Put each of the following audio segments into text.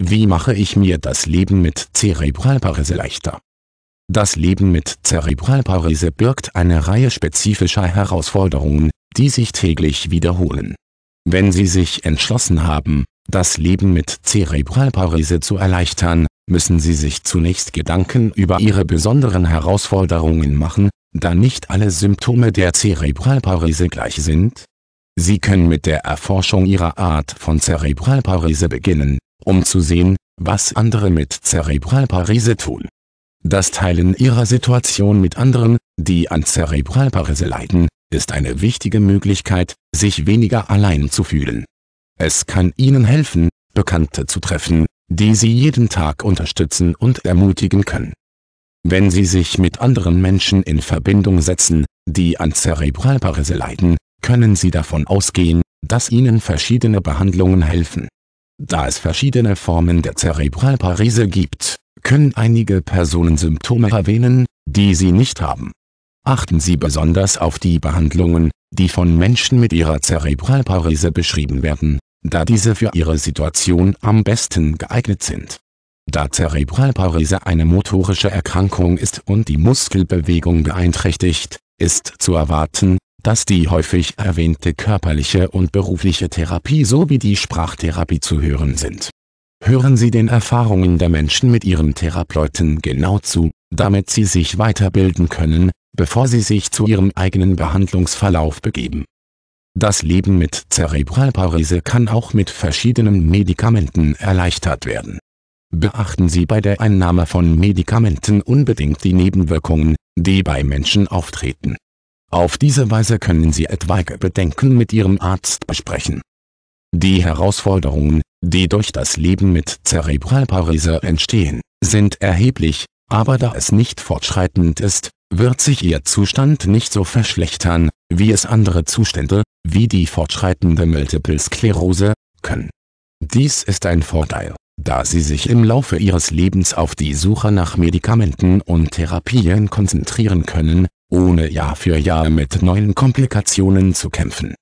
Wie mache ich mir das Leben mit Zerebralparese leichter? Das Leben mit Zerebralparese birgt eine Reihe spezifischer Herausforderungen, die sich täglich wiederholen. Wenn Sie sich entschlossen haben, das Leben mit Zerebralparese zu erleichtern, müssen Sie sich zunächst Gedanken über Ihre besonderen Herausforderungen machen, da nicht alle Symptome der Zerebralparese gleich sind. Sie können mit der Erforschung Ihrer Art von Zerebralparese beginnen, um zu sehen, was andere mit Zerebralparese tun. Das Teilen ihrer Situation mit anderen, die an Zerebralparese leiden, ist eine wichtige Möglichkeit, sich weniger allein zu fühlen. Es kann Ihnen helfen, Bekannte zu treffen, die Sie jeden Tag unterstützen und ermutigen können. Wenn Sie sich mit anderen Menschen in Verbindung setzen, die an Zerebralparese leiden, können Sie davon ausgehen, dass Ihnen verschiedene Behandlungen helfen. Da es verschiedene Formen der Zerebralparese gibt, können einige Personen Symptome erwähnen, die sie nicht haben. Achten Sie besonders auf die Behandlungen, die von Menschen mit ihrer Zerebralparese beschrieben werden, da diese für ihre Situation am besten geeignet sind. Da Zerebralparese eine motorische Erkrankung ist und die Muskelbewegung beeinträchtigt, ist zu erwarten, dass die häufig erwähnte körperliche und berufliche Therapie sowie die Sprachtherapie zu hören sind. Hören Sie den Erfahrungen der Menschen mit Ihren Therapeuten genau zu, damit Sie sich weiterbilden können, bevor Sie sich zu Ihrem eigenen Behandlungsverlauf begeben. Das Leben mit Zerebralparese kann auch mit verschiedenen Medikamenten erleichtert werden. Beachten Sie bei der Einnahme von Medikamenten unbedingt die Nebenwirkungen, die bei Menschen auftreten auf diese Weise können Sie etwaige Bedenken mit Ihrem Arzt besprechen. Die Herausforderungen, die durch das Leben mit Zerebralparese entstehen, sind erheblich, aber da es nicht fortschreitend ist, wird sich Ihr Zustand nicht so verschlechtern, wie es andere Zustände, wie die fortschreitende Multiple Sklerose, können. Dies ist ein Vorteil, da Sie sich im Laufe Ihres Lebens auf die Suche nach Medikamenten und Therapien konzentrieren können, ohne Jahr für Jahr mit neuen Komplikationen zu kämpfen.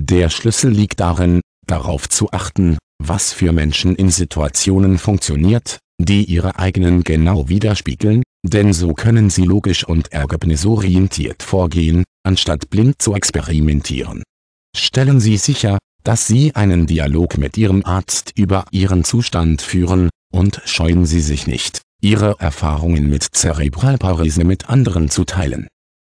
Der Schlüssel liegt darin, darauf zu achten, was für Menschen in Situationen funktioniert, die ihre eigenen genau widerspiegeln, denn so können sie logisch und ergebnisorientiert vorgehen, anstatt blind zu experimentieren. Stellen Sie sicher, dass Sie einen Dialog mit Ihrem Arzt über Ihren Zustand führen, und scheuen Sie sich nicht, Ihre Erfahrungen mit Zerebralparese mit anderen zu teilen.